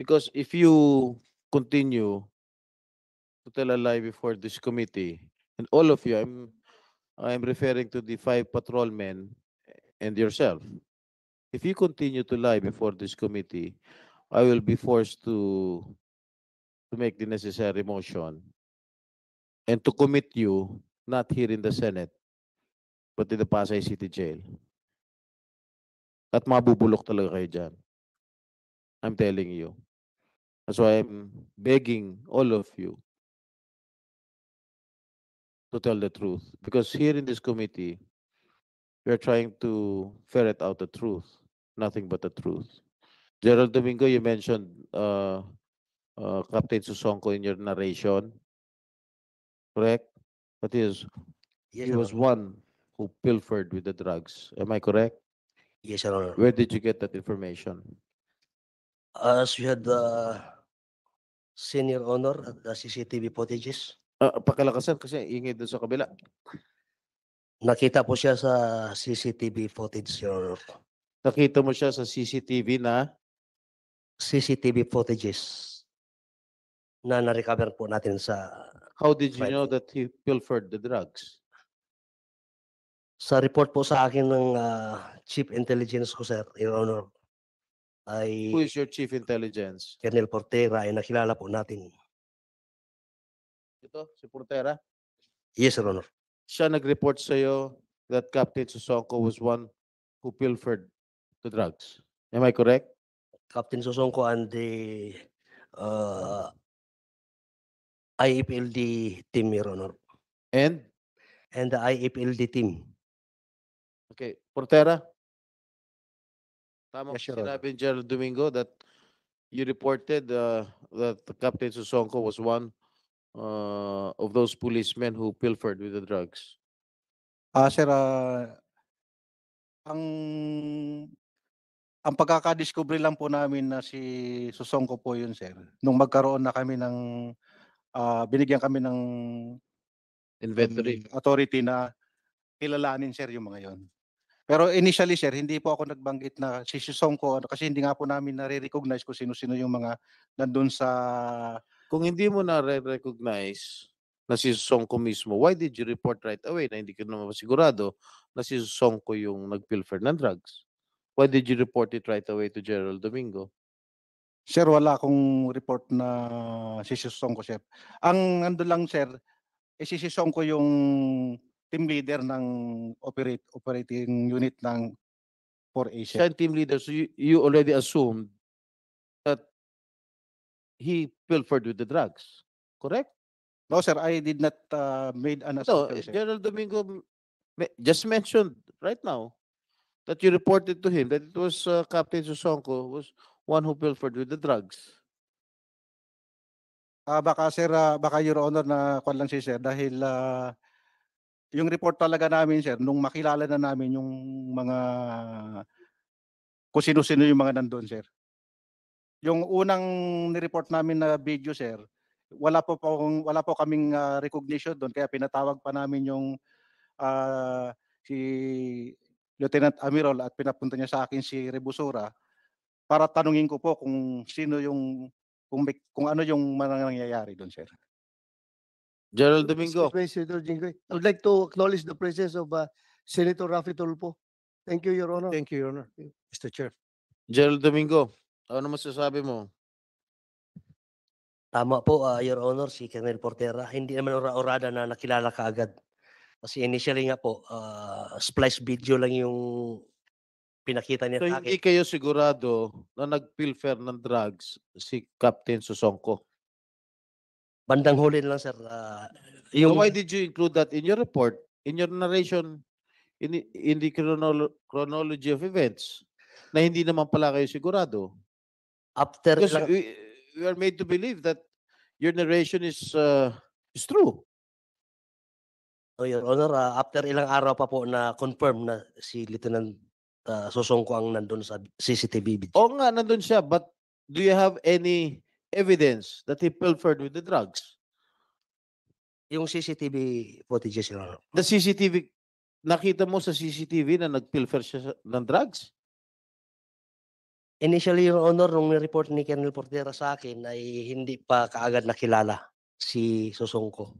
Because if you continue to tell a lie before this committee, and all of you, I'm, I'm referring to the five patrolmen and yourself. If you continue to lie before this committee, I will be forced to to make the necessary motion and to commit you not here in the Senate but in the Pasay City Jail. At mabubulok talaga kayo dyan. I'm telling you. That's why I'm begging all of you to tell the truth. Because here in this committee, we are trying to ferret out the truth, nothing but the truth. Gerald Domingo, you mentioned uh, uh, Captain Susonko in your narration, correct? That is, yes, he was one who pilfered with the drugs. Am I correct? Yes, sir. Where did you get that information? As we had uh, senior honor at the ah, CCTV footages. Uh, pakalakasan kasi ingay doon sa kabila. Nakita po siya sa CCTV footage, Your Honor. Nakita mo siya sa CCTV na CCTV footages na na-recover po natin sa how did you know that he pilfered the drugs? sa report po sa akin ng ah, Chief Intelligence ko, Sir, Your Honor ay Who is your chief intelligence? Colonel Portera ay nakilala po natin. Ito, si Portera. Yes, Your Honor. Siya nag-report sa sa'yo that Captain Susonko was one who pilfered the drugs. Am I correct? Captain Susongko and the uh, IEPLD team, Your Honor. And? And the IEPLD team. Okay, Portera, Tama yes, sinabi ni General Domingo that you reported uh, that Captain Susonko was one uh, of those policemen who pilfered with the drugs. Ah, uh, sir, uh, ang ang pagkakadiscovery lang po namin na si Susongko po yun, sir. Nung magkaroon na kami ng, uh, binigyan kami ng inventory authority na kilalanin, sir, yung mga yon. Pero initially, sir, hindi po ako nagbanggit na si Sisongko ano, kasi hindi nga po namin nare-recognize kung sino-sino yung mga nandun sa... Kung hindi mo nare-recognize na si Songko mismo, why did you report right away na hindi ka naman sigurado na si Songko yung nagpilfer ng drugs? Why did you report it right away to Gerald Domingo? Sir, wala akong report na si Songko, sir. Ang ando lang, sir, eh, si Songko yung team leader ng operate, operating unit ng 4 Asia. Siya team leader. So you, you already assumed that he pilfered with the drugs. Correct? No, sir. I did not uh, made an No, assumption. sir. General Domingo just mentioned right now that you reported to him that it was uh, Captain Susonko was one who pilfered with the drugs. Ah, baka sir, ah, baka your honor na kwan lang si sir dahil ah, yung report talaga namin, sir, nung makilala na namin yung mga kung sino-sino yung mga nandun, sir. Yung unang ni-report namin na video, sir, wala po pong, wala po kaming uh, recognition doon kaya pinatawag pa namin yung uh, si Lieutenant Amirol at pinapunta niya sa akin si Rebusura para tanungin ko po kung sino yung kung, kung ano yung nangyayari doon, sir. Gerald Domingo. Excuse me, Senator Jinggoy. I would like to acknowledge the presence of uh, Senator Rafi Tulfo. Thank you, Your Honor. Thank you, Your Honor. Mr. Chair. Gerald Domingo, ano masasabi mo? Tama po, ah, Your Honor, si Colonel Portera. Hindi naman ora-orada na nakilala ka agad. Kasi initially nga po, ah, splice video lang yung pinakita niya So, sa akin. hindi kayo sigurado na nag-pilfer ng drugs si Captain Susongko. Bandang huli na lang, sir. Ah, So why did you include that in your report, in your narration, in, the- in the chronolo- chronology of events? Na hindi naman pala kayo sigurado. after Because lang, we, we are made to believe that your narration is, uh, is true. oh, Your Honor, ah, after ilang araw pa po na confirm na si Lieutenant ah, Sosongko ang nandun sa CCTV. video. Oo nga, nandun siya, but do you have any evidence that he pilfered with the drugs. Yung CCTV footage, Your Honor. The CCTV, nakita mo sa CCTV na nagpilfer siya ng drugs? Initially, Your Honor, nung report ni Colonel Portera sa akin ay hindi pa kaagad nakilala si Susongko.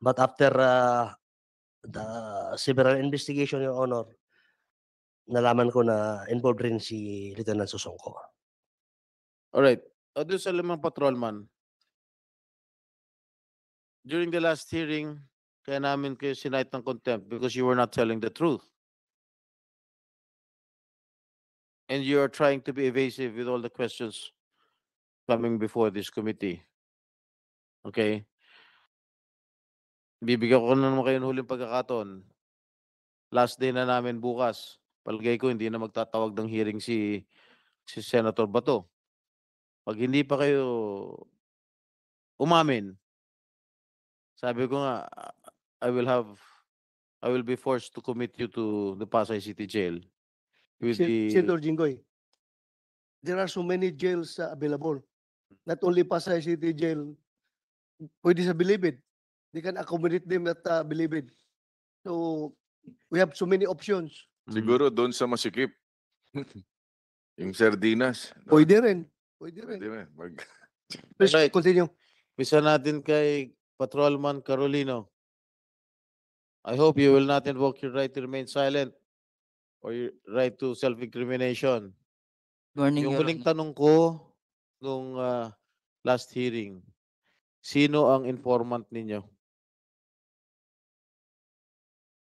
But after uh, the several investigation, Your Honor, nalaman ko na involved rin si Lieutenant Susongko. All right o oh, doon sa limang patrolman, during the last hearing, kaya namin kayo sinight ng contempt because you were not telling the truth. And you are trying to be evasive with all the questions coming before this committee. Okay? Bibigyan ko na naman kayo ng huling pagkakataon. Last day na namin bukas. Palagay ko hindi na magtatawag ng hearing si si Senator Bato. 'Pag hindi pa kayo umamin, sabi ko nga, I will have, I will be forced to commit you to the Pasay City Jail. With the... Senator Jinggoy, there are so many jails uh, available. Not only Pasay City Jail, pwede sa Bilibid. They can accommodate them at uh, Bilibid. So, we have so many options. Siguro mm. doon sa masikip. Yung sardinas. Pwede rin. Pwede rin. Pwede rin. Mag... Anyway, continue. Misa natin kay Patrolman Carolino. I hope you will not invoke your right to remain silent or your right to self-incrimination. Morning, Yung Your huling tanong ko nung ah, last hearing, sino ang informant ninyo?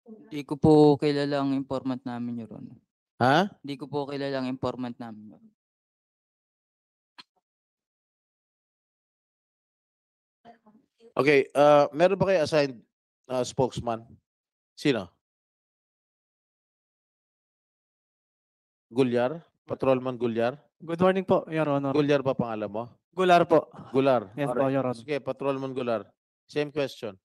Hindi ko po kilala ang informant namin, Your Honor. Ha? Hindi ko po kilala ang informant namin. Okay, uh, meron ba kayo assigned uh, spokesman? Sino? Gulyar? Patrolman Gulyar? Good morning po, Your Honor. Gulyar ba pangalan mo? Gular po. Gular. Yes po, Your Honor. Okay, Patrolman Gular. Same question.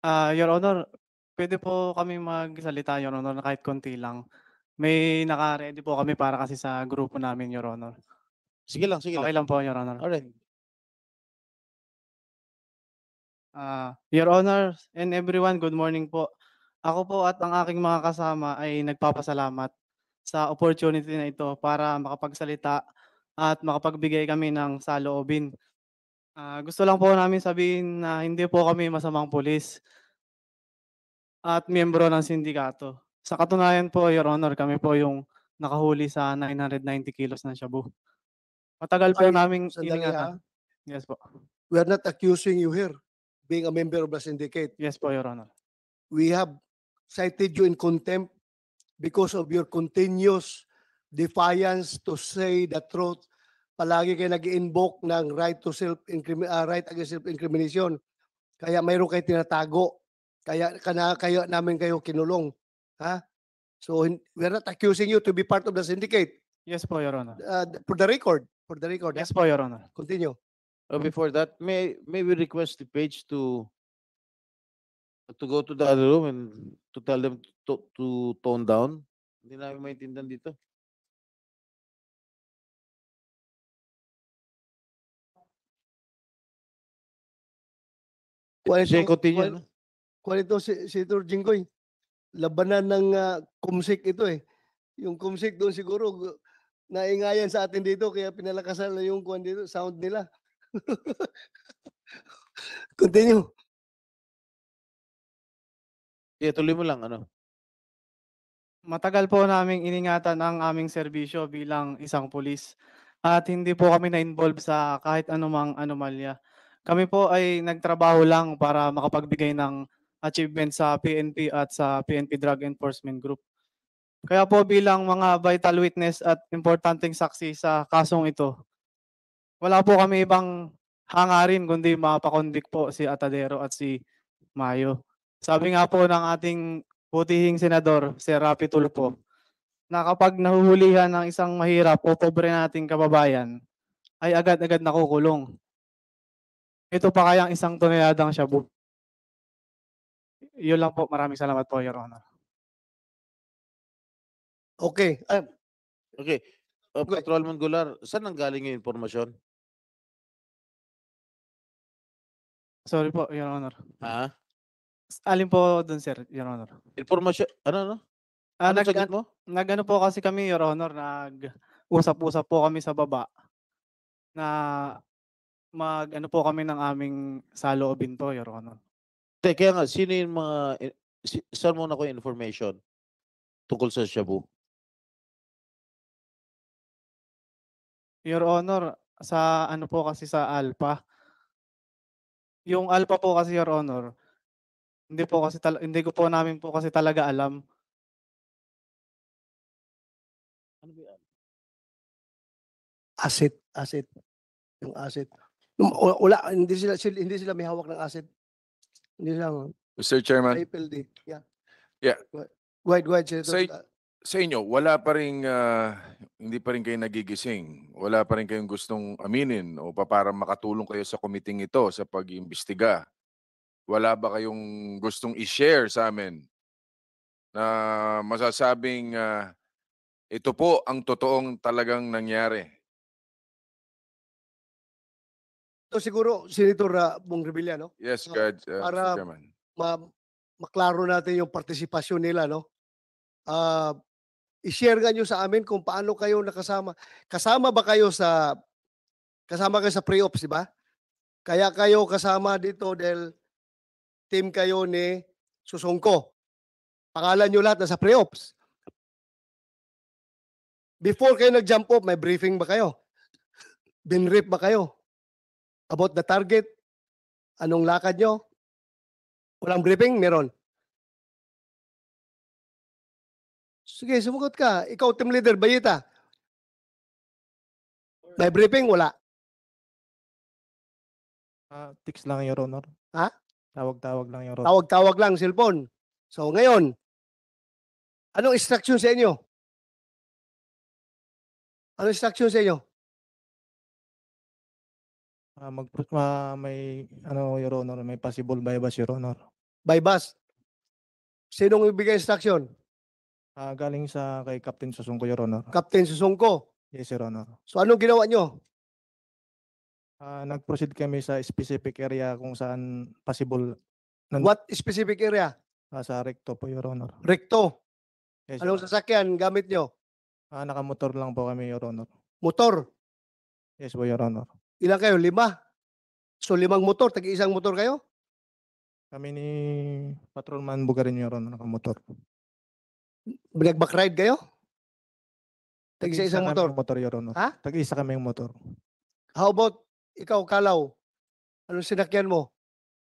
Uh, Your Honor, pwede po kami magsalita, Your Honor, na kahit konti lang. May naka-ready po kami para kasi sa grupo namin, Your Honor. Sige lang, sige lang. Okay lang po, Your Honor. Alright. Uh, Your Honor and everyone, good morning po. Ako po at ang aking mga kasama ay nagpapasalamat sa opportunity na ito para makapagsalita at makapagbigay kami ng saloobin. Uh, gusto lang po namin sabihin na hindi po kami masamang pulis at miyembro ng sindikato. Sa katunayan po, Your Honor, kami po yung nakahuli sa 990 kilos ng shabu. Matagal po Ay, naming sandali, iningatan. Ah. Yes po. We are not accusing you here being a member of the syndicate. Yes po, Your Honor. We have cited you in contempt because of your continuous defiance to say the truth. Palagi kayo nag-invoke ng right to self uh, right against self-incrimination. Kaya mayroon kayo tinatago. Kaya kaya, kayo namin kayo kinulong. Ha? So we're not accusing you to be part of the syndicate. Yes po, Your Honor. Uh, for the record. For the record. Yes po, Your Honor. Continue. Oh, before that, may may we request the page to to go to the other room and to tell them to, to tone down? Hindi namin maintindihan dito. Kwalito, Jay, continue. Kwalito, si, si Tor Jinggoy, labanan ng uh, ah, kumsik ito eh. Yung kumsik doon siguro naingayan sa atin dito kaya pinalakasan na yung kwan dito, sound nila. Continue. Yeah, tuloy mo lang, ano? Matagal po naming iningatan ang aming serbisyo bilang isang pulis at hindi po kami na-involve sa kahit anumang anomalya. Kami po ay nagtrabaho lang para makapagbigay ng achievement sa PNP at sa PNP Drug Enforcement Group. Kaya po bilang mga vital witness at importanteng saksi sa kasong ito, wala po kami ibang hangarin kundi mapakondik po si Atadero at si Mayo. Sabi nga po ng ating putihing senador, si Rapi Tulpo, na kapag nahuhulihan ng isang mahirap o pobre nating kababayan, ay agad-agad nakukulong. Ito pa kayang isang toneladang shabu. Yun lang po. Maraming salamat po, Your Honor. Okay. Uh, okay. Uh, Patrolman Gular, saan nanggaling yung informasyon? Sorry po, Your Honor. Ha? Ah. Alin po doon, sir, Your Honor? Informasyon, ano, ano? Ah, Ano nag, sagot mo? nagano po kasi kami, Your Honor, nag-usap-usap po kami sa baba na mag ano po kami ng aming saloobin po, Your Honor. Teka kaya nga, sino yung mga, eh, saan mo na ko information tungkol sa Shabu? Your Honor, sa ano po kasi sa Alpha, yung alpha po kasi your honor, hindi po kasi tal- hindi ko po namin po kasi talaga alam. Ano ba yan? Asset, asset. Yung asset. Yung, wa- wala, hindi sila, hindi sila may hawak ng asset. Hindi sila, Mr. Chairman, IPLD. Yeah. Yeah. Go ahead, go ahead, Senator. So, sa inyo, wala pa rin, uh, hindi pa rin kayo nagigising. Wala pa rin kayong gustong aminin o pa para makatulong kayo sa committing ito sa pag imbestiga Wala ba kayong gustong i-share sa amin na masasabing uh, ito po ang totoong talagang nangyari? So, siguro, Senator uh, Bong Revilla, no? Yes, God. Uh, para Mr. ma maklaro natin yung partisipasyon nila, no? Uh, i-share nyo sa amin kung paano kayo nakasama. Kasama ba kayo sa kasama kayo sa pre-ops, di ba? Kaya kayo kasama dito dahil team kayo ni Susungko. Pangalan nyo lahat na sa pre-ops. Before kayo nag-jump off, may briefing ba kayo? Binrip ba kayo? About the target? Anong lakad nyo? Walang briefing? Meron. Sige, sumagot ka. Ikaw, team leader, Bayita. May briefing, wala. Ah, text lang, yung runner. Ha? Tawag-tawag lang, yung runner. Tawag-tawag lang, cellphone. So, ngayon, anong instruction sa inyo? Anong instruction sa inyo? Ah, mag ma- ah, may ano Your Honor, may possible bypass Your Honor. Bypass? bus? Sinong ibigay instruction? Ah, galing sa kay Captain Susungko, Your Honor. Captain Susungko. Yes, Your Honor. So anong ginawa nyo? Ah, nag-proceed kami sa specific area kung saan possible Nan- What specific area? ah, sa recto po, Your Honor. Recto. Yes, Anong sasakyan gamit nyo? Ah, nakamotor lang po kami, Your Honor. Motor. Yes po, Your Honor. Ilan kayo? Lima. So limang motor, tag-isang motor kayo? Kami ni Patrolman Bugarin, Your Honor, nakamotor. Nag-back ride kayo? Tag isa isang motor? motor, Your Honor. Ha? Tag isa kami yung motor. How about ikaw, Kalaw? Anong sinakyan mo?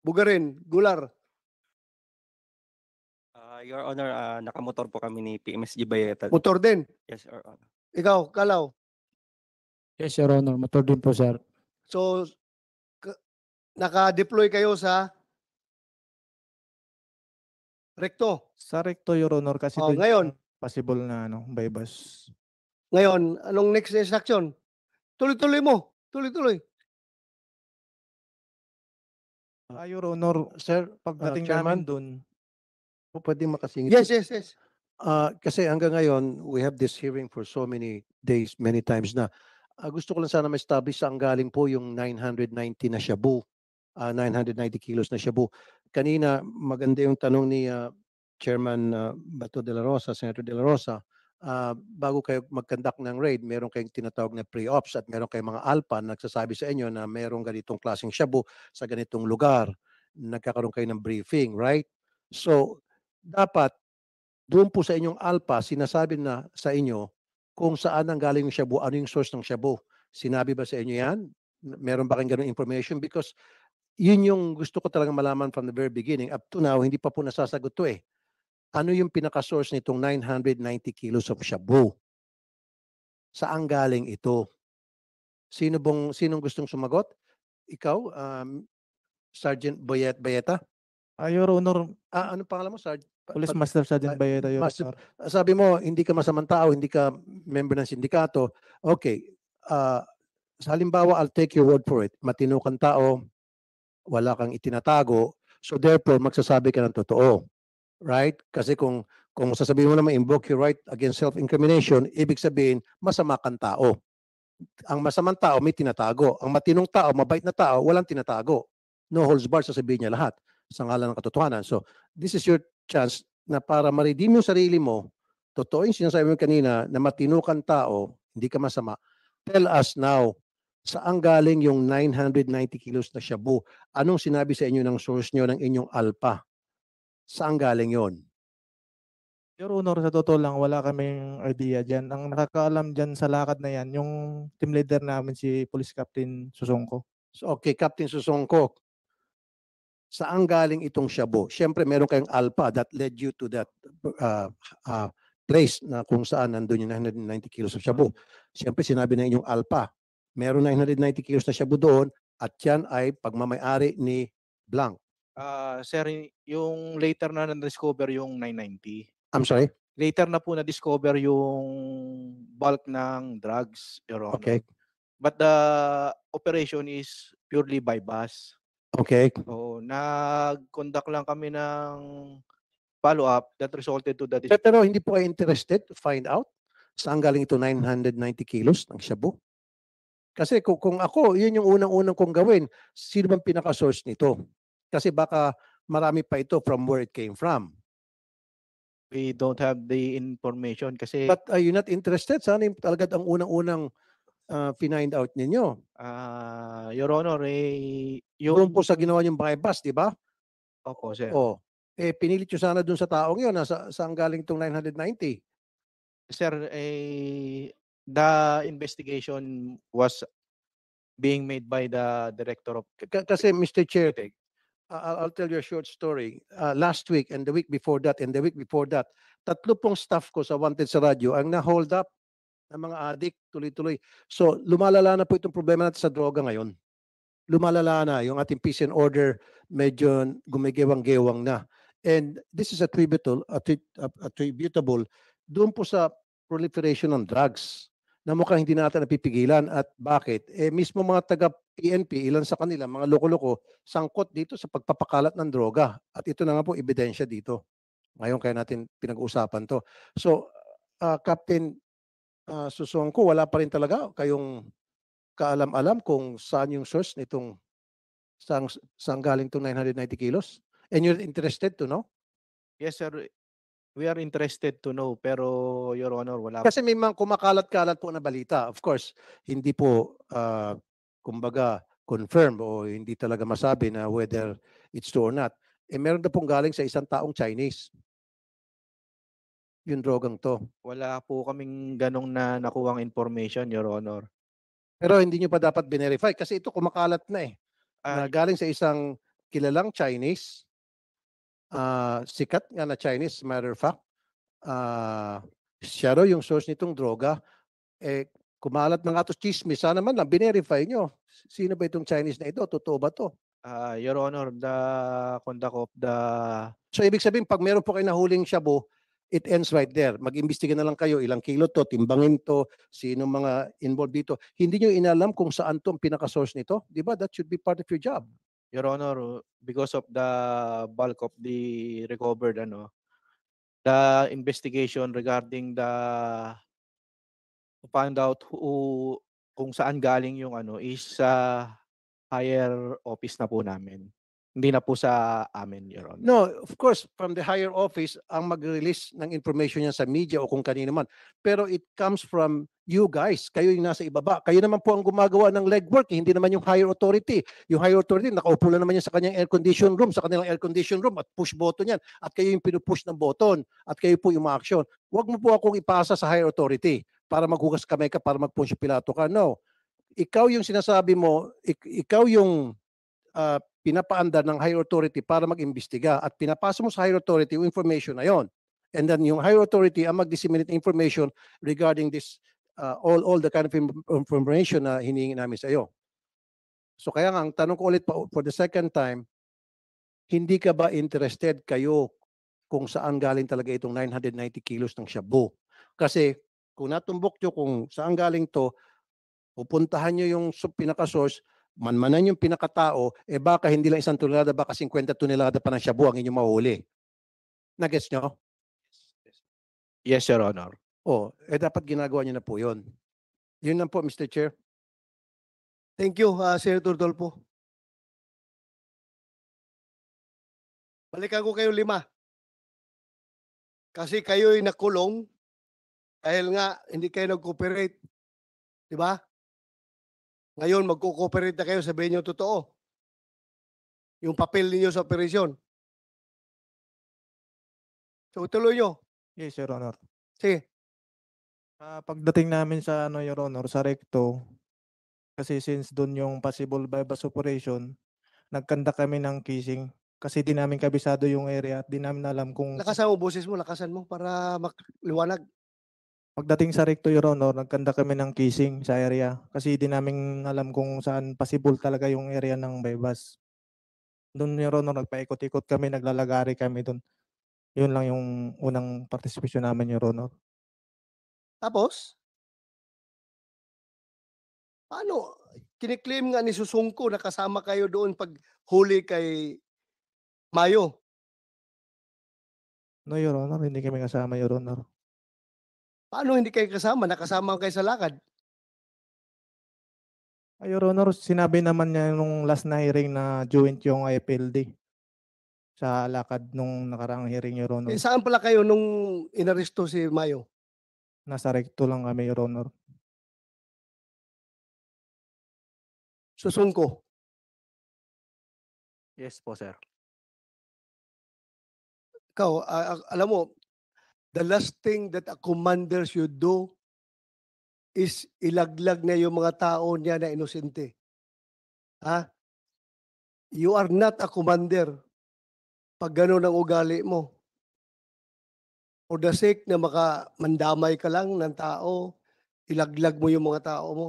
Bugarin, Gular? Uh, Your Honor, uh, nakamotor po kami ni PMSG Bayetag. Motor din? Yes, Your Honor. Ikaw, Kalaw? Yes, Your Honor. Motor din po, sir. So, naka-deploy kayo sa Rekto. Sa recto, Your Honor, kasi Oh, ngayon, possible na ano, bypass. ngayon, anong next instruction? Tuloy-tuloy mo. Tuloy-tuloy. Ah, Your Honor, Sir, pagdating Ah, Chairman? namin doon, po pwede makasingit. Yes, yes, yes. Ah, kasi hanggang ngayon, we have this hearing for so many days, many times na. Ah, gusto ko lang sana ma-establish saan galing po yung 990 na shabu uh, ah, 990 kilos na shabu. Kanina, maganda yung tanong ni uh, Chairman uh, Bato de la Rosa, Senator de la Rosa. Uh, bago kayo mag ng raid, meron kayong tinatawag na pre-ops at meron kayong mga alpa na nagsasabi sa inyo na merong ganitong klaseng shabu sa ganitong lugar. Nagkakaroon kayo ng briefing, right? So, dapat doon po sa inyong alpa, sinasabi na sa inyo kung saan ang galing yung shabu, ano yung source ng shabu. Sinabi ba sa inyo yan? Meron ba kayong ganung information? Because yun yung gusto ko talaga malaman from the very beginning. Up to now, hindi pa po nasasagot to eh. Ano yung pinaka-source nitong 990 kilos of shabu? Saan galing ito? Sino bang, sinong gustong sumagot? Ikaw, um, Sergeant Boyet Bayeta? Ah, Your Honor, Ah, ano pangalan mo, Sergeant? Police Master Sergeant Bayeta, Your Honor. sabi mo, hindi ka masamang tao, hindi ka member ng sindikato. Okay. Uh, ah, sa halimbawa, I'll take your word for it. Matino kang tao, wala kang itinatago, so therefore magsasabi ka ng totoo. Right? Kasi kung kung sasabihin mo naman invoke your right against self-incrimination, ibig sabihin masama kang tao. Ang masamang tao may tinatago. Ang matinong tao, mabait na tao, walang tinatago. No holds barred, sasabihin niya lahat sa ngalan ng katotohanan. So, this is your chance na para ma-redeem yung sarili mo, totoo yung sinasabi mo kanina na matino tao, hindi ka masama, tell us now Saan galing yung 990 kilos na shabu? Anong sinabi sa inyo ng source nyo ng inyong alpha? Saan galing yon? Your Honor, sa totoo lang, wala kaming idea dyan. Ang nakakaalam dyan sa lakad na yan, yung team leader namin, si Police Captain Susongko. So, okay, Captain Susongko, saan galing itong shabu? Siyempre, meron kayong alpha that led you to that uh, uh, place na kung saan nandun yung 990 kilos of shabu. Siyempre, sinabi na inyong alpha meron 990 kilos na shabu doon at yan ay pagmamayari ni Blanc. Ah, sir, yung later na na-discover yung 990. I'm sorry? Later na po na-discover yung bulk ng drugs, Your Okay. But the operation is purely by bus. Okay. So, nag-conduct lang kami ng follow-up that resulted to that. Pero, pero hindi po ay interested to find out saan galing ito 990 kilos ng shabu? Kasi kung, kung ako, yun yung unang-unang kong gawin. Sino bang pinaka-source nito? Kasi baka marami pa ito from where it came from. We don't have the information kasi... But are you not interested? Sana yung talaga ang unang-unang uh, ah, find out ninyo? Uh, Your Honor, eh... Yung... Doon po sa ginawa yung bypass, di ba? Opo, sir. Oh. Eh, pinilit nyo sana doon sa taong yun. Nasa, saan galing itong 990? Sir, eh, the investigation was being made by the director of K- Kasi Mr. Chair, I- I'll tell you a short story. Uh, last week and the week before that and the week before that, tatlo pong staff ko sa Wanted sa radyo ang na-hold up ng mga adik tuloy-tuloy. So lumalala na po itong problema natin sa droga ngayon. Lumalala na yung ating peace and order medyo gumigewang-gewang na. And this is attributable, uh, attributable doon po sa proliferation ng drugs na mukhang hindi natin napipigilan at bakit? Eh mismo mga taga PNP, ilan sa kanila, mga loko-loko, sangkot dito sa pagpapakalat ng droga. At ito na nga po ebidensya dito. Ngayon kaya natin pinag-uusapan to. So, uh, Captain uh, ah, Susongko, wala pa rin talaga kayong kaalam-alam kung saan yung source nitong saan, saan galing itong 990 kilos? And you're interested to know? Yes, sir. We are interested to know pero Your Honor wala. Kasi may mga kumakalat-kalat po na balita. Of course, hindi po uh, kumbaga confirm o hindi talaga masabi na whether it's true or not. Eh meron na pong galing sa isang taong Chinese. Yung drogang to. Wala po kaming ganong na nakuwang information, Your Honor. Pero hindi nyo pa dapat binerify kasi ito kumakalat na eh. Ah. na galing sa isang kilalang Chinese uh, sikat nga na Chinese, matter of fact, uh, siya yung source nitong droga. Eh, kumalat ng atos chismis. Sana man lang, binerify nyo. Sino ba itong Chinese na ito? Totoo ba to? Uh, Your Honor, the conduct of the... So, ibig sabihin, pag meron po kayo nahuling shabu, it ends right there. Mag-imbestiga na lang kayo, ilang kilo to, timbangin to, sino mga involved dito. Hindi nyo inalam kung saan to ang pinaka-source nito. Di ba? That should be part of your job. Your Honor, because of the bulk of the recovered ano, the investigation regarding the to find out who kung saan galing yung ano is sa higher office na po namin. Hindi na po sa amin, Your Honor. No, of course, from the higher office ang mag-release ng information niya sa media o kung kanino man. Pero it comes from you guys. Kayo yung nasa ibaba. Kayo naman po ang gumagawa ng legwork, eh. hindi naman yung higher authority. Yung higher authority, nakaupo lang naman yan sa kanyang air-conditioned room, sa kanilang air-conditioned room at push button yan. At kayo yung pinupush ng button at kayo po yung action. Huwag mo po akong ipasa sa higher authority para maghugas kamay ka, para magpunsyo pilato ka. No. Ikaw yung sinasabi mo, ik- ikaw yung uh, pinapaanda ng higher authority para mag-imbestiga at pinapasa mo sa higher authority yung information na yon. And then yung higher authority ang mag-disseminate information regarding this uh, all all the kind of information na hinihingi namin sa iyo. So kaya nga ang tanong ko ulit pa, for the second time, hindi ka ba interested kayo kung saan galing talaga itong 990 kilos ng shabu? Kasi kung natumbok nyo kung saan galing to, pupuntahan nyo yung pinaka-source, manmanan yung pinakatao, eh baka hindi lang isang tonelada, baka 50 tonelada pa ng shabu ang inyong mahuli. Nag-gets nyo? Yes, Your Honor. Oh, eh dapat ginagawa nyo na po yun. Yun lang po, Mr. Chair. Thank you, uh, Senator Dolpo. Balikan ko kayo lima. Kasi kayo'y nakulong dahil nga hindi kayo nag-cooperate. Di ba? Ngayon, magko-cooperate na kayo, sabihin nyo totoo. Yung papel ninyo sa operasyon. So, tuloy nyo. Yes, Your Honor. Sige. Ah, pagdating namin sa ano, Your Honor, sa recto, kasi since doon yung possible bypass operation, nagkanda kami ng kissing kasi di namin kabisado yung area at di namin alam kung Lakasan mo boses mo, lakasan mo para makliwanag. Pagdating sa Recto, Your Honor, nagkanda kami ng casing sa area kasi di namin alam kung saan possible talaga yung area ng bypass. Doon, Your Honor, nagpaikot-ikot kami, naglalagari kami doon. Yun lang yung unang participation namin, Your Honor. Tapos? Paano? Kiniklaim nga ni Susungko na kasama kayo doon pag huli kay Mayo. No, Your Honor, hindi kami kasama, Your Honor. Paano hindi kayo kasama? Nakasama kayo sa lakad. Ay, ah, Your Honor, sinabi naman niya nung last na hearing na joint yung IFLD sa lakad nung nakaraang hearing, Your Honor. Eh, saan pala kayo nung inaresto si Mayo? Nasa recto lang kami, Your Honor. Susungko? Yes po, sir. Ikaw, uh, alam mo, the last thing that a commander should do is ilaglag na yung mga tao niya na inosente. Ha? You are not a commander pag gano'n ang ugali mo. For the sake na makamandamay ka lang ng tao, ilaglag mo yung mga tao mo.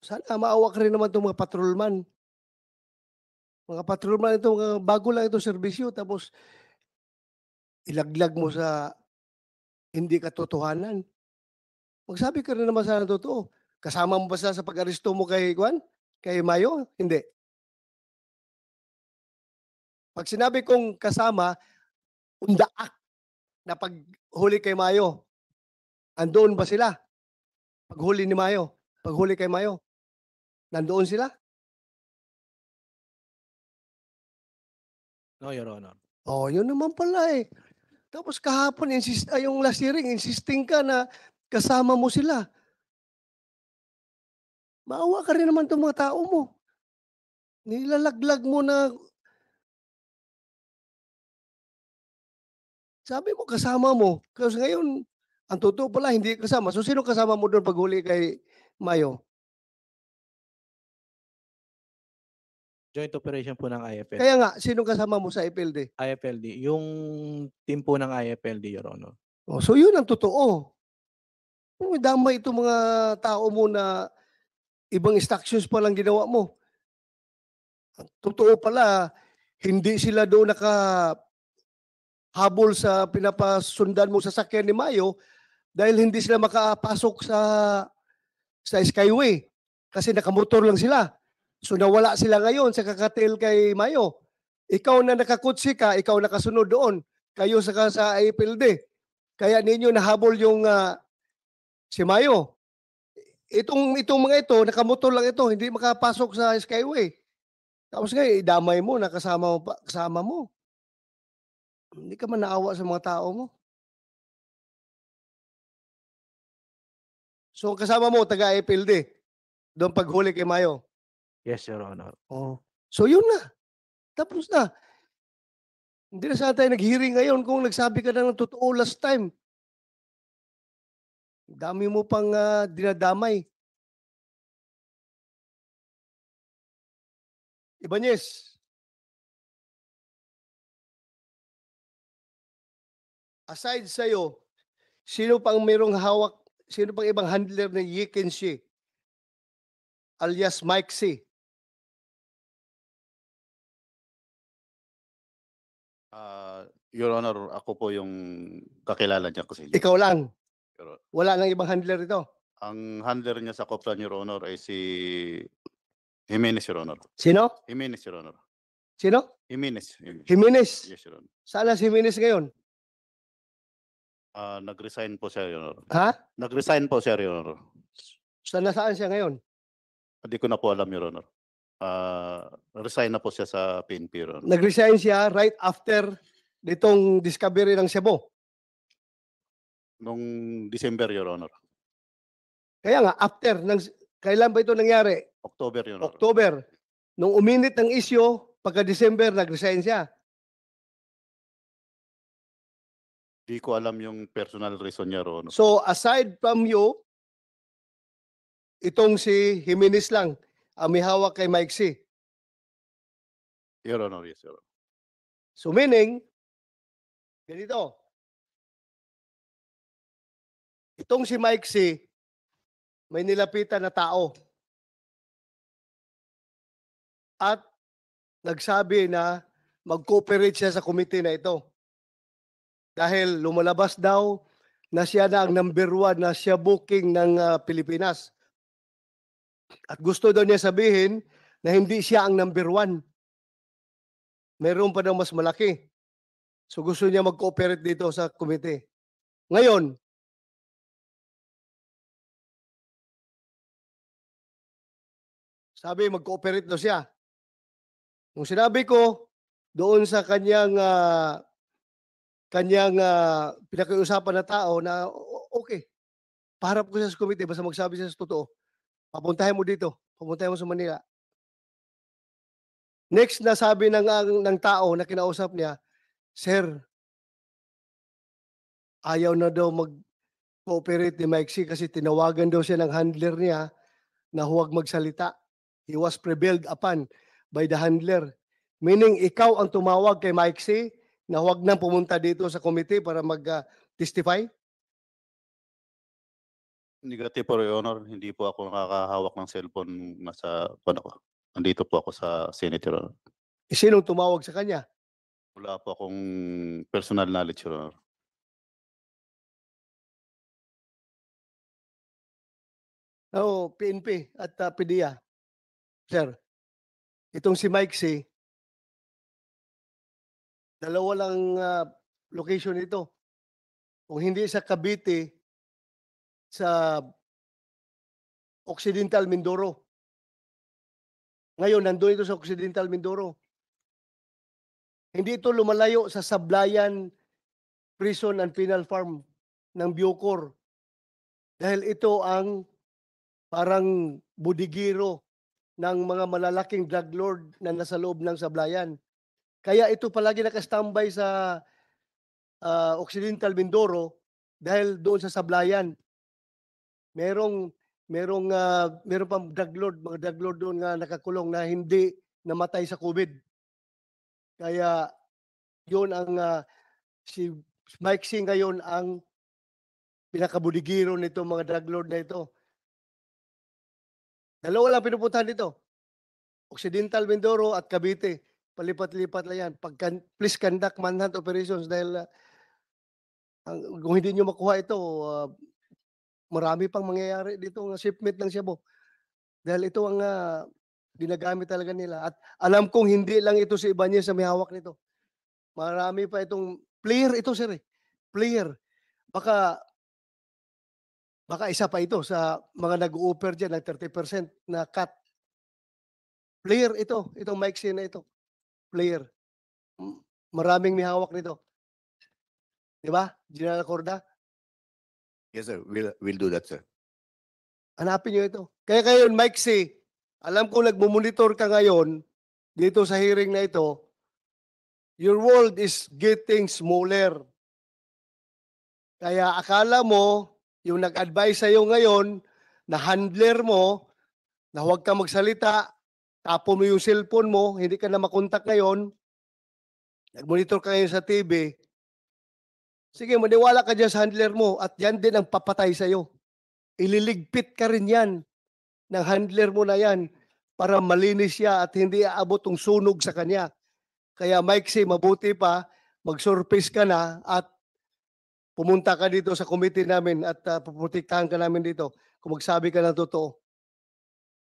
Sana maawa ka rin naman itong mga patrolman. Mga patrolman ito, mga bago lang itong serbisyo, tapos ilaglag mo hmm. sa hindi katotohanan. Magsabi ka rin naman sana totoo. Kasama mo ba sa pag-aristo mo kay Juan? Kay Mayo? Hindi. Pag sinabi kong kasama, undaak na paghuli kay Mayo, andoon ba sila? Paghuli ni Mayo, paghuli kay Mayo, nandoon sila? No, Your Honor. Oh, yun naman pala eh. Tapos kahapon, insist, ay, yung last hearing, insisting ka na kasama mo sila. Maawa ka rin naman itong mga tao mo. Nilalaglag mo na Sabi mo, kasama mo. Kasi ngayon, ang totoo pala, hindi kasama. So, sino kasama mo doon pag huli kay Mayo? Joint operation po ng IFLD. Kaya nga, sinong kasama mo sa IFLD? IFLD. Yung team po ng IFLD, Your Honor. Oh, so yun ang totoo. May damay itong mga tao mo na ibang instructions pa lang ginawa mo. totoo pala, hindi sila doon naka habol sa pinapasundan mo sa sakyan ni Mayo dahil hindi sila makapasok sa sa skyway kasi nakamotor lang sila. So nawala sila ngayon sa kakatil kay Mayo. Ikaw na nakakutsi ka, ikaw nakasunod doon. Kayo sa, sa IPLD. Kaya ninyo nahabol yung uh, si Mayo. Itong, itong mga ito, nakamotor lang ito, hindi makapasok sa Skyway. Tapos ngayon, idamay mo, nakasama mo, kasama mo. Hindi ka man naawa sa mga tao mo. So, kasama mo, taga-IPLD, doon paghuli kay Mayo. Yes, Your Honor. Oh. So yun na. Tapos na. Hindi na sa tayo nag-hearing ngayon kung nagsabi ka na ng totoo last time. Dami mo pang uh, dinadamay. Ibanez. Aside sa iyo, sino pang mayroong hawak, sino pang ibang handler ng Yikenshi alias Mike C? Your Honor, ako po yung kakilala niya ko sa inyo. Ikaw lang. Pero- Wala nang ibang handler ito. Ang handler niya sa Coplan, Your Honor, ay si Jimenez, Your Honor. Sino? Jimenez, Your Honor. Sino? Jimenez. Jimenez. Jimenez. Yes, Your Honor. Saan na si Jimenez ngayon? Ah, nag-resign po siya, Your Honor. Ha? Nag-resign po siya, Your Honor. Saan na saan siya ngayon? Hindi ko na po alam, Your Honor. Ah, resign na po siya sa PNP, Your Honor. Nag-resign siya right after nitong discovery ng Cebu? Nung December, Your Honor. Kaya nga, after, ng, kailan ba ito nangyari? October, Your Honor. October. Nung uminit ng isyo, pagka December, nag-resign siya. Di ko alam yung personal reason niya, Your So, aside from you, itong si Jimenez lang, ang may hawak kay Mike C. Your Honor, yes, Your Honor. So meaning, Ganito. Itong si Mike C, may nilapitan na tao. At nagsabi na mag-cooperate siya sa committee na ito. Dahil lumalabas daw na siya na ang number one na siya booking ng uh, Pilipinas. At gusto daw niya sabihin na hindi siya ang number one. Meron pa daw mas malaki. So gusto niya mag-cooperate dito sa komite. Ngayon, sabi mag-cooperate daw siya. Nung sinabi ko, doon sa kanyang uh, kanyang uh, pinakiusapan na tao na okay, paharap ko siya sa komite, basta magsabi siya sa totoo. Papuntahin mo dito, papuntahin mo sa Manila. Next na sabi ng, ng, ah, ng tao na kinausap niya, Sir, ayaw na daw mag-cooperate ni Mike C kasi tinawagan daw siya ng handler niya na huwag magsalita. He was prevailed upon by the handler. Meaning, ikaw ang tumawag kay Mike C na huwag nang pumunta dito sa committee para mag-testify? Negative po, Your Honor. Hindi po ako nakakahawak ng cellphone nasa, ano ko. Nandito po ako sa Senate, Your eh, sinong tumawag sa kanya? Wala po akong personal knowledge, Your Honor. Oo, PNP at uh, ah, PDEA. Sir, itong si Mike C, dalawa lang uh, location ito. Kung hindi sa Cavite, sa Occidental Mindoro. Ngayon, nandoon ito sa Occidental Mindoro. Hindi ito lumalayo sa Sablayan Prison and Penal Farm ng Biocor. Dahil ito ang parang budigiro ng mga malalaking drug lord na nasa loob ng Sablayan. Kaya ito palagi nakastambay sa uh, Occidental Mindoro dahil doon sa Sablayan. Merong merong uh, meron pang drug lord, mga drug lord doon nga nakakulong na hindi namatay sa COVID. Kaya yon ang uh, si Mike Singh ngayon ang pinakabudigiro nito mga drug lord na ito. Dalawa lang pinupuntahan dito. Occidental Mindoro at Cavite. Palipat-lipat lang yan. Pag, please conduct manhunt operations dahil uh, ang, kung hindi nyo makuha ito, uh, marami pang mangyayari dito ng shipment ng Cebu. Dahil ito ang uh, Ginagamit talaga nila. At alam kong hindi lang ito si Ibanez na may hawak nito. Marami pa itong player ito, sir. Eh. Player. Baka baka isa pa ito sa mga nag-offer diyan ng 30% na cut. Player ito, itong Mike Sina ito. Player. Maraming may hawak nito. 'Di ba? General Corda. Yes, sir. We'll, we'll do that, sir. Hanapin niyo ito. Kaya kayo, Mike C, alam ko nagmumonitor ka ngayon dito sa hearing na ito. Your world is getting smaller. Kaya akala mo, yung nag-advise sa'yo ngayon, na handler mo, na huwag ka magsalita, tapo mo yung cellphone mo, hindi ka na makontak ngayon, nagmonitor ka ngayon sa TV, sige, maniwala ka dyan sa handler mo at yan din ang papatay sa'yo. Ililigpit ka rin yan ng handler mo na yan para malinis siya at hindi aabot ang sunog sa kanya. Kaya Mike C, mabuti pa, mag-surface ka na at pumunta ka dito sa committee namin at uh, puprotektahan ka namin dito kung magsabi ka ng totoo.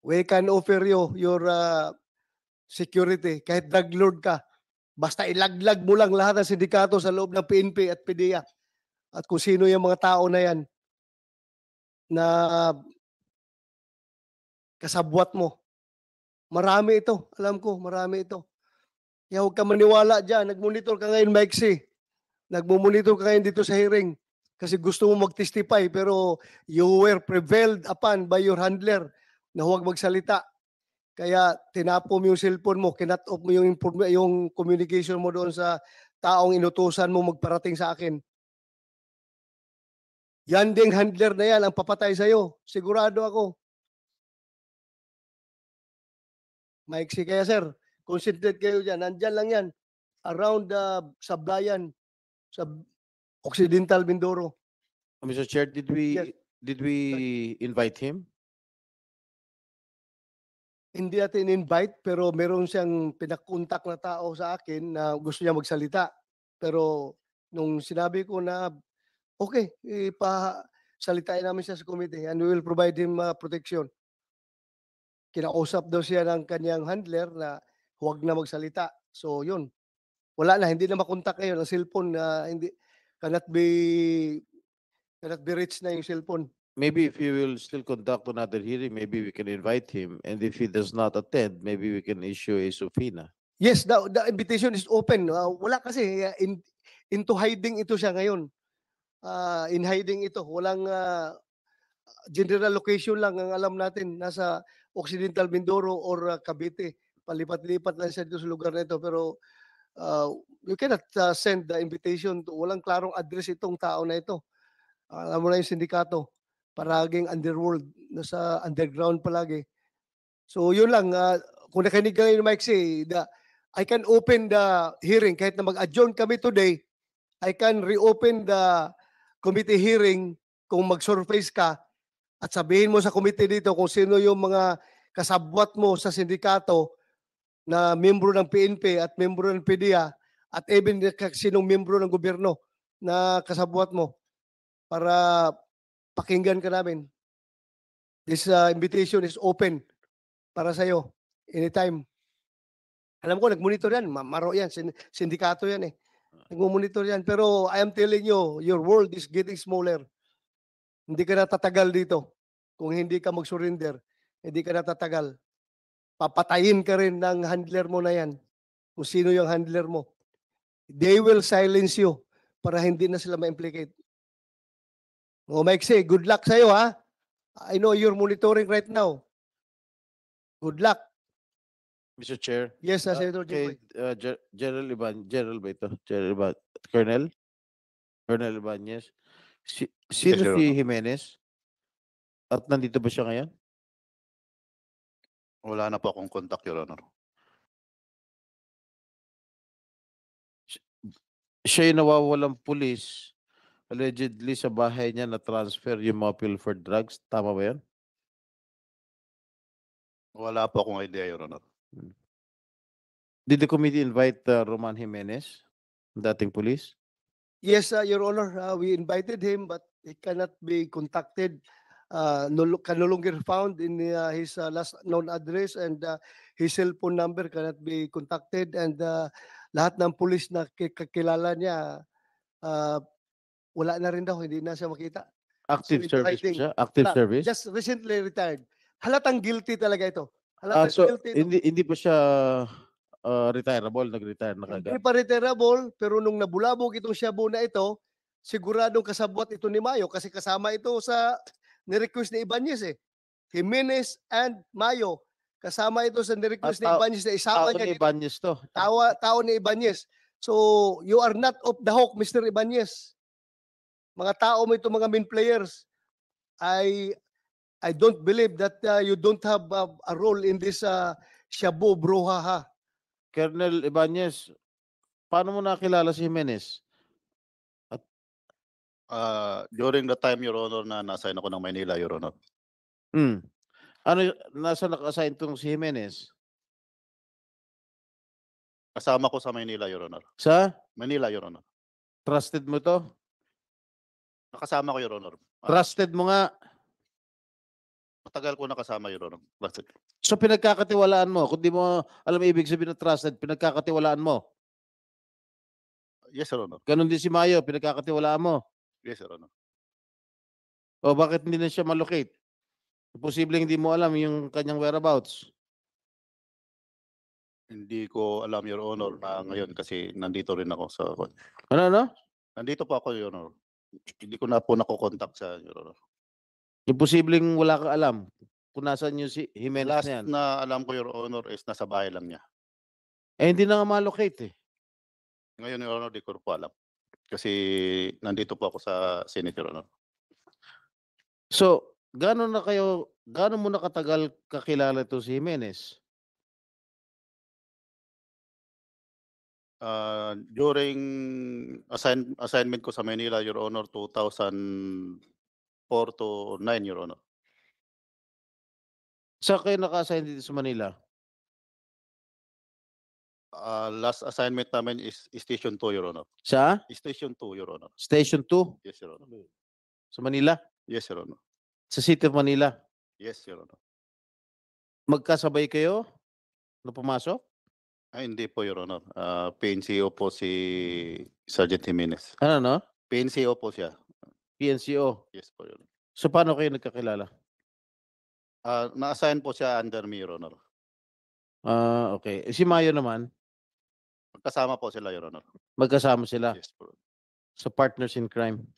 We can offer you your uh, security kahit drug lord ka. Basta ilaglag mo lang lahat ng sindikato sa loob ng PNP at PDEA at kung sino yung mga tao na yan na kasabwat mo. Marami ito. Alam ko, marami ito. Kaya huwag ka maniwala dyan. Nagmonitor ka ngayon, Mike C. Nagmumonitor ka ngayon dito sa hearing. Kasi gusto mo mag-testify, pero you were prevailed upon by your handler na huwag magsalita. Kaya tinapo mo yung cellphone mo, kinat off mo yung, yung communication mo doon sa taong inutusan mo magparating sa akin. Yan ding handler na yan ang papatay sa'yo. Sigurado ako. Maiksi kaya sir, concentrate kayo dyan. Nandyan lang yan. Around uh, Sablayan, sa Occidental Mindoro. Uh, Mr. Chair, did we yes. did we invite him? Hindi natin invite pero meron siyang pinakontak na tao sa akin na gusto niya magsalita. Pero nung sinabi ko na okay, ipa salitain namin siya sa committee and we will provide him uh, protection kinausap daw siya ng kanyang handler na huwag na magsalita. So yun. Wala na, hindi na makontak ngayon. Ang cellphone na hindi, cannot be, cannot be reached na yung cellphone. Maybe if you will still conduct another hearing, maybe we can invite him. And if he does not attend, maybe we can issue a subpoena. Yes, the, the invitation is open. Uh, wala kasi, uh, in, into hiding ito siya ngayon. Uh, in hiding ito. Walang, uh, general location lang ang alam natin. Nasa Occidental Mindoro or uh, Cavite. Palipat-lipat lang siya dito sa lugar na ito. Pero uh, you cannot uh, send the invitation. To, walang klarong address itong tao na ito. Uh, alam mo na yung sindikato. Paraging underworld. Nasa underground palagi. So yun lang. Uh, kung nakinig kayo ni Mike say, the, I can open the hearing. Kahit na mag-adjourn kami today, I can reopen the committee hearing kung mag-surface ka at sabihin mo sa komite dito kung sino yung mga kasabwat mo sa sindikato na membro ng PNP at membro ng PDEA at even sinong membro ng gobyerno na kasabwat mo para pakinggan ka namin. This uh, invitation is open para sa iyo anytime. Alam ko, nagmonitor yan. Maro yan. Sindikato yan eh. Nagmo-monitor yan. Pero I am telling you, your world is getting smaller. Hindi ka na tatagal dito kung hindi ka mag-surrender, hindi ka natatagal. Papatayin ka rin ng handler mo na yan. Kung sino yung handler mo. They will silence you para hindi na sila ma-implicate. O oh, Mike say, good luck sa'yo ha. I know you're monitoring right now. Good luck. Mr. Chair. Yes, uh, Senator Jimboy. Uh, Ger General Iban, General ba ito? General Iban, Colonel? Colonel Ibanez. Si, sino si uh-huh. Jimenez? At nandito ba siya ngayon? Wala na po akong contact, Your Honor. Siya yung nawawalang pulis allegedly sa bahay niya na transfer yung mga pilfered drugs. Tama ba yan? Wala po akong idea, Your Honor. Hmm. Did the committee invite uh, Roman Jimenez, dating police? Yes, uh, Your Honor, uh, we invited him but he cannot be contacted uh, no, can no longer found in uh, his uh, last known address and uh, his cell phone number cannot be contacted and uh, lahat ng pulis na kakilala niya uh, wala na rin daw hindi na siya makita active so service hiding. siya active na, service just recently retired halatang guilty talaga ito halatang uh, so guilty hindi hindi pa siya uh, retirable, nag-retire na kagad hindi pa retireable pero nung nabulabog itong shabu na ito siguradong kasabwat ito ni Mayo kasi kasama ito sa nirequest ni Ibanez eh. Jimenez and Mayo. Kasama ito sa ah, ni-request ni Ibanez na isama tao niya. Tao ni Ibanez to. Tao, tao ni Ibanez. So, you are not off the hook, Mr. Ibanez. Mga tao mo ito, mga main players. I I don't believe that uh, you don't have uh, a role in this uh, Shabu Bruhaha. Colonel Ibanez, paano mo nakilala si Jimenez? uh, during the time, Your Honor, na na-assign ako ng Manila, Your Honor. Mm. Ano, y- nasa naka-assign tong si Jimenez? Kasama ko sa Manila, Your Honor. Sa? Manila, Your Honor. Trusted mo to? Nakasama ko, Your Honor. Ah. Trusted mo nga. Matagal ko nakasama, Your Honor. Basta, So pinagkakatiwalaan mo. Kung di mo alam ibig sabihin ng trusted, pinagkakatiwalaan mo. yes, Your Honor. Ganon din si Mayo, pinagkakatiwalaan mo. Yes, or no? O bakit hindi na siya malocate? Posibleng hindi mo alam yung kanyang whereabouts. Hindi ko alam, Your Honor, na ngayon kasi nandito rin ako sa... Ano, ano? Nandito po ako, Your Honor. Hindi ko na po nakokontakt sa Your Honor. Imposibleng wala ka alam kung nasan yung si Jimenez Last na na alam ko, Your Honor, is nasa bahay lang niya. Eh, hindi na nga malocate eh. Ngayon, Your Honor, di ko po alam. Kasi nandito po ako sa Senate, Your ano. So, gano'n na kayo, gano'n mo nakatagal kakilala ito si Jimenez? Uh, during assign, assignment ko sa Manila, Your Honor, 2004 to 9, Your Honor. Sa kayo naka-assign dito sa Manila? uh, last assignment namin is Station 2, Your Honor. Sa? Station 2, Your Honor. Station 2? Yes, Your Honor. Sa Manila? Yes, Your Honor. Sa City of Manila? Yes, Your Honor. Magkasabay kayo na pumasok? Ah, hindi po, Your Honor. Uh, ah, PNCO po si Sergeant Jimenez. Ano, no? PNCO po siya. PNCO? Yes po, Your Honor. So, paano kayo nagkakilala? Uh, na-assign po siya under me, Your Honor. Ah, okay. Eh, si Mayo naman? Magkasama po sila, Your Honor. Magkasama sila. Yes po. So partners in crime.